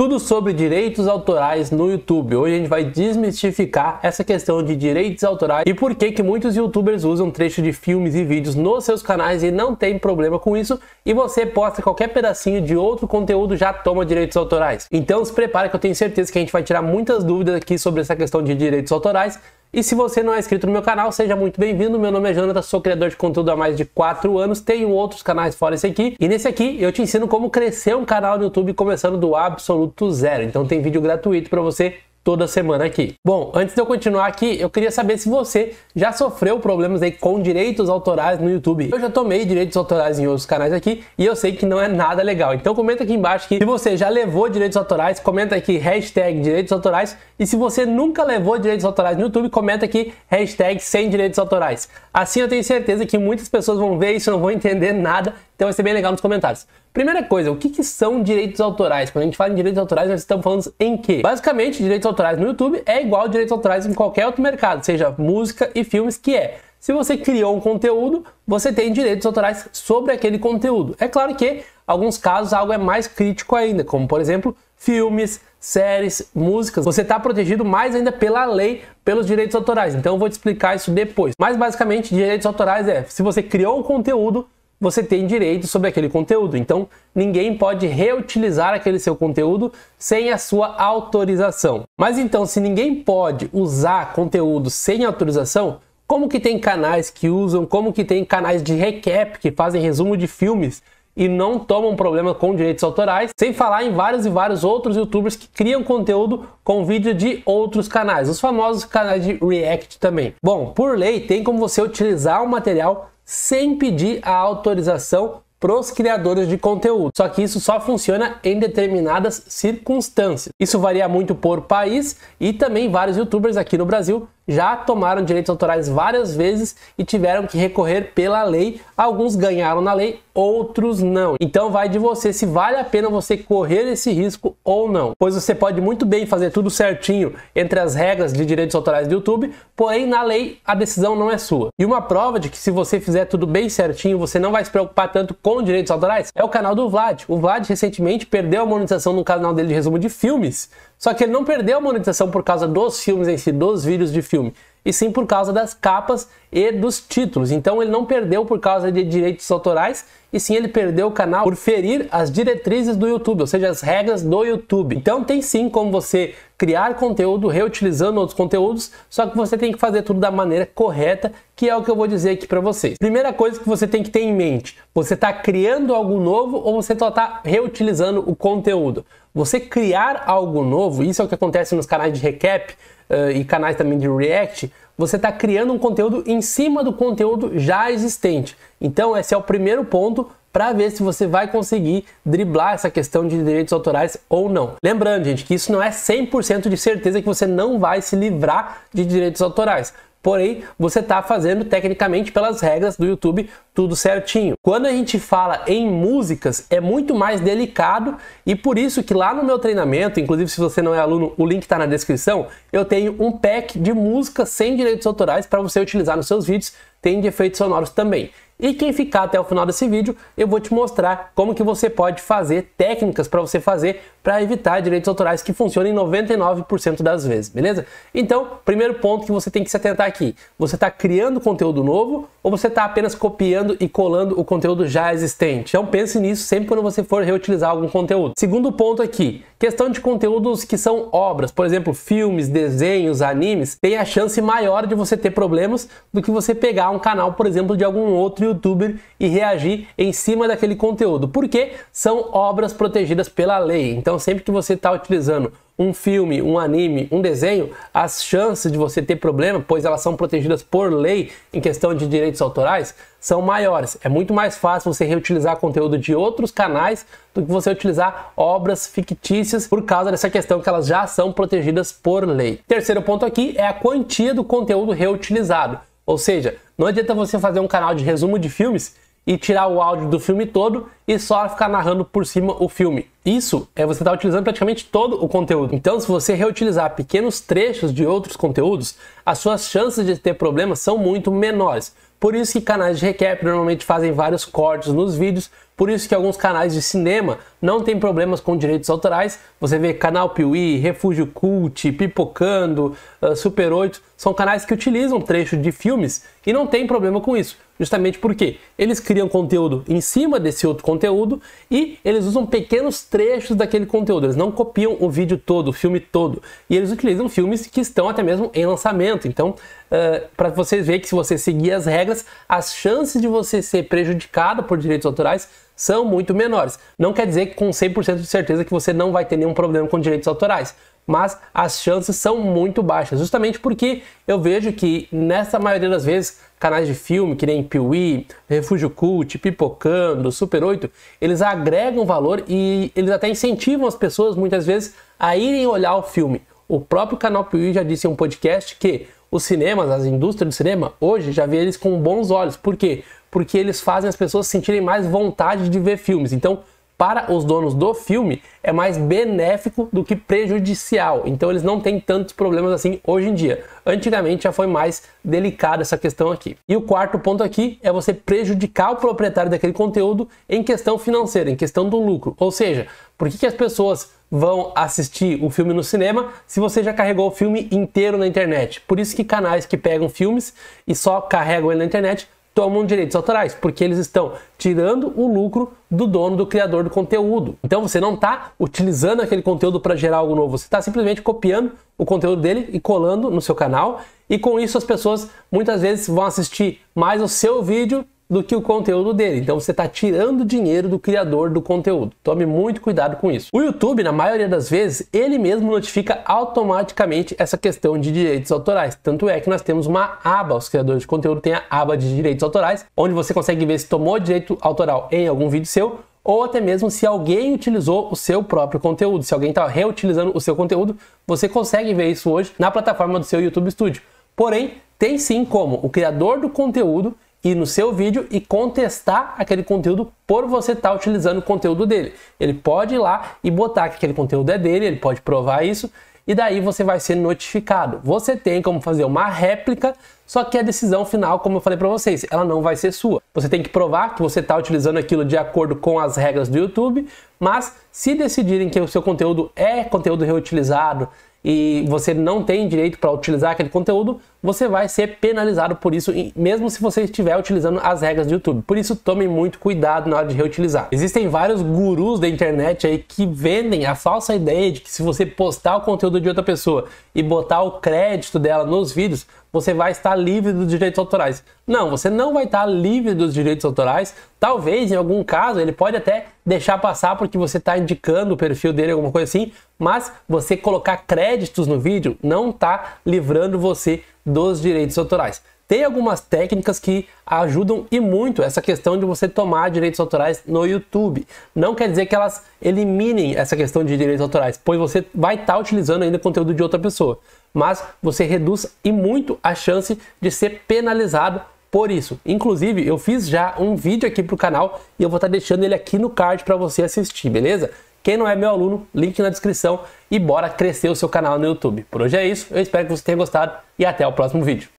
Tudo sobre direitos autorais no YouTube. Hoje a gente vai desmistificar essa questão de direitos autorais e por que que muitos youtubers usam trecho de filmes e vídeos nos seus canais e não tem problema com isso e você posta qualquer pedacinho de outro conteúdo já toma direitos autorais. Então se prepare que eu tenho certeza que a gente vai tirar muitas dúvidas aqui sobre essa questão de direitos autorais e se você não é inscrito no meu canal, seja muito bem-vindo. Meu nome é Jonathan, sou criador de conteúdo há mais de 4 anos, tenho outros canais fora esse aqui. E nesse aqui eu te ensino como crescer um canal no YouTube começando do absoluto zero. Então tem vídeo gratuito para você toda semana aqui. Bom, antes de eu continuar aqui, eu queria saber se você já sofreu problemas aí com direitos autorais no YouTube. Eu já tomei direitos autorais em outros canais aqui e eu sei que não é nada legal. Então comenta aqui embaixo que se você já levou direitos autorais, comenta aqui hashtag direitos autorais e se você nunca levou direitos autorais no YouTube, comenta aqui hashtag sem direitos autorais. Assim eu tenho certeza que muitas pessoas vão ver isso, não vão entender nada então vai ser bem legal nos comentários. Primeira coisa, o que, que, são direitos autorais? Quando a gente fala em direitos autorais, nós estamos falando em quê? Basicamente, direitos autorais no YouTube é igual direitos autorais em qualquer outro mercado, seja música e filmes, que é. Se você criou um conteúdo, você tem direitos autorais sobre aquele conteúdo. É claro que alguns casos algo é mais crítico ainda, como por exemplo, filmes, séries, músicas. Você está protegido mais ainda pela lei, pelos direitos autorais. Então eu vou te explicar isso depois. Mas basicamente, direitos autorais é se você criou um conteúdo, você tem direito sobre aquele conteúdo. Então, ninguém pode reutilizar aquele seu conteúdo sem a sua autorização. Mas então, se ninguém pode usar conteúdo sem autorização, como que tem canais que usam, como que tem canais de recap que fazem resumo de filmes e não tomam problema com direitos autorais, sem falar em vários e vários outros youtubers que criam conteúdo com vídeo de outros canais, os famosos canais de React também. Bom, por lei tem como você utilizar o material sem pedir a autorização para os criadores de conteúdo. Só que isso só funciona em determinadas circunstâncias. Isso varia muito por país e também vários youtubers aqui no Brasil já tomaram direitos autorais várias vezes e tiveram que recorrer pela lei. Alguns ganharam na lei, outros não. Então vai de você se vale a pena você correr esse risco ou não. Pois você pode muito bem fazer tudo certinho entre as regras de direitos autorais do YouTube, porém na lei a decisão não é sua. E uma prova de que se você fizer tudo bem certinho, você não vai se preocupar tanto com direitos autorais é o canal do Vlad. O Vlad recentemente perdeu a monetização no canal dele de resumo de filmes só que ele não perdeu a monetização por causa dos filmes em si, dos vídeos de filme e sim por causa das capas e dos títulos. Então ele não perdeu por causa de direitos autorais, e sim ele perdeu o canal por ferir as diretrizes do YouTube, ou seja, as regras do YouTube. Então tem sim como você criar conteúdo reutilizando outros conteúdos, só que você tem que fazer tudo da maneira correta, que é o que eu vou dizer aqui para vocês. Primeira coisa que você tem que ter em mente, você está criando algo novo ou você só está reutilizando o conteúdo? Você criar algo novo, isso é o que acontece nos canais de recap, uh, e canais também de React, você está criando um conteúdo em cima do conteúdo já existente. Então, esse é o primeiro ponto para ver se você vai conseguir driblar essa questão de direitos autorais ou não. Lembrando, gente, que isso não é 100% de certeza que você não vai se livrar de direitos autorais. Porém, você está fazendo tecnicamente pelas regras do YouTube tudo certinho. Quando a gente fala em músicas, é muito mais delicado e por isso que lá no meu treinamento, inclusive se você não é aluno, o link está na descrição, eu tenho um pack de músicas sem direitos autorais para você utilizar nos seus vídeos tem de efeitos sonoros também. E quem ficar até o final desse vídeo, eu vou te mostrar como que você pode fazer técnicas para você fazer para evitar direitos autorais que funcionem 99% das vezes, beleza? Então, primeiro ponto que você tem que se atentar aqui, você está criando conteúdo novo ou você está apenas copiando e colando o conteúdo já existente? Então pense nisso sempre quando você for reutilizar algum conteúdo. Segundo ponto aqui, questão de conteúdos que são obras, por exemplo, filmes, desenhos, animes, tem a chance maior de você ter problemas do que você pegar um canal, por exemplo, de algum outro youtuber e reagir em cima daquele conteúdo, porque são obras protegidas pela lei. Então, sempre que você está utilizando um filme, um anime, um desenho, as chances de você ter problema, pois elas são protegidas por lei em questão de direitos autorais, são maiores. É muito mais fácil você reutilizar conteúdo de outros canais do que você utilizar obras fictícias por causa dessa questão que elas já são protegidas por lei. Terceiro ponto aqui é a quantia do conteúdo reutilizado. Ou seja, não adianta você fazer um canal de resumo de filmes e tirar o áudio do filme todo e só ficar narrando por cima o filme. Isso é você estar tá utilizando praticamente todo o conteúdo. Então, se você reutilizar pequenos trechos de outros conteúdos, as suas chances de ter problemas são muito menores. Por isso que canais de recap normalmente fazem vários cortes nos vídeos, por isso que alguns canais de cinema não têm problemas com direitos autorais. Você vê Canal Piuí, Refúgio Cult, Pipocando, uh, Super 8, são canais que utilizam trecho de filmes e não tem problema com isso. Justamente porque eles criam conteúdo em cima desse outro conteúdo e eles usam pequenos trechos daquele conteúdo, eles não copiam o vídeo todo, o filme todo. E eles utilizam filmes que estão até mesmo em lançamento. Então, uh, eh, para vocês verem que se você seguir as regras, as chances de você ser prejudicado por direitos autorais são muito menores. Não quer dizer que com 100% de certeza que você não vai ter nenhum problema com direitos autorais mas as chances são muito baixas, justamente porque eu vejo que nessa maioria das vezes canais de filme que nem Piuí, Refúgio Cult, Pipocando, Super 8, eles agregam valor e eles até incentivam as pessoas muitas vezes a irem olhar o filme. O próprio canal Piuí já disse em um podcast que os cinemas, as indústrias do cinema, hoje já vê eles com bons olhos. Por quê? Porque eles fazem as pessoas sentirem mais vontade de ver filmes. Então, para os donos do filme é mais benéfico do que prejudicial. Então eles não têm tantos problemas assim hoje em dia. Antigamente já foi mais delicada essa questão aqui. E o quarto ponto aqui é você prejudicar o proprietário daquele conteúdo em questão financeira, em questão do lucro. Ou seja, por que, que as pessoas vão assistir o filme no cinema se você já carregou o filme inteiro na internet? Por isso que canais que pegam filmes e só carregam ele na internet tomam direitos autorais, porque eles estão tirando o lucro do dono, do criador do conteúdo. Então você não está utilizando aquele conteúdo para gerar algo novo, você está simplesmente copiando o conteúdo dele e colando no seu canal, e com isso as pessoas muitas vezes vão assistir mais o seu vídeo do que o conteúdo dele. Então você está tirando dinheiro do criador do conteúdo. Tome muito cuidado com isso. O YouTube, na maioria das vezes, ele mesmo notifica automaticamente essa questão de direitos autorais. Tanto é que nós temos uma aba, os criadores de conteúdo têm a aba de direitos autorais, onde você consegue ver se tomou direito autoral em algum vídeo seu ou até mesmo se alguém utilizou o seu próprio conteúdo, se alguém está reutilizando o seu conteúdo, você consegue ver isso hoje na plataforma do seu YouTube Studio. Porém, tem sim como o criador do conteúdo ir no seu vídeo e contestar aquele conteúdo por você estar tá utilizando o conteúdo dele. Ele pode ir lá e botar que aquele conteúdo é dele, ele pode provar isso e daí você vai ser notificado. Você tem como fazer uma réplica, só que a decisão final, como eu falei para vocês, ela não vai ser sua. Você tem que provar que você está utilizando aquilo de acordo com as regras do YouTube, mas se decidirem que o seu conteúdo é conteúdo reutilizado, e você não tem direito para utilizar aquele conteúdo, você vai ser penalizado por isso, mesmo se você estiver utilizando as regras do YouTube. Por isso, tome muito cuidado na hora de reutilizar. Existem vários gurus da internet aí que vendem a falsa ideia de que se você postar o conteúdo de outra pessoa e botar o crédito dela nos vídeos, você vai estar livre dos direitos autorais. Não, você não vai estar livre dos direitos autorais, Talvez, em algum caso, ele pode até deixar passar porque você está indicando o perfil dele, alguma coisa assim, mas você colocar créditos no vídeo não está livrando você dos direitos autorais. Tem algumas técnicas que ajudam e muito essa questão de você tomar direitos autorais no YouTube. Não quer dizer que elas eliminem essa questão de direitos autorais, pois você vai estar tá utilizando ainda conteúdo de outra pessoa. Mas você reduz e muito a chance de ser penalizado por isso. Inclusive, eu fiz já um vídeo aqui para o canal e eu vou estar tá deixando ele aqui no card para você assistir, beleza? Quem não é meu aluno, link na descrição e bora crescer o seu canal no YouTube. Por hoje é isso, eu espero que você tenha gostado e até o próximo vídeo.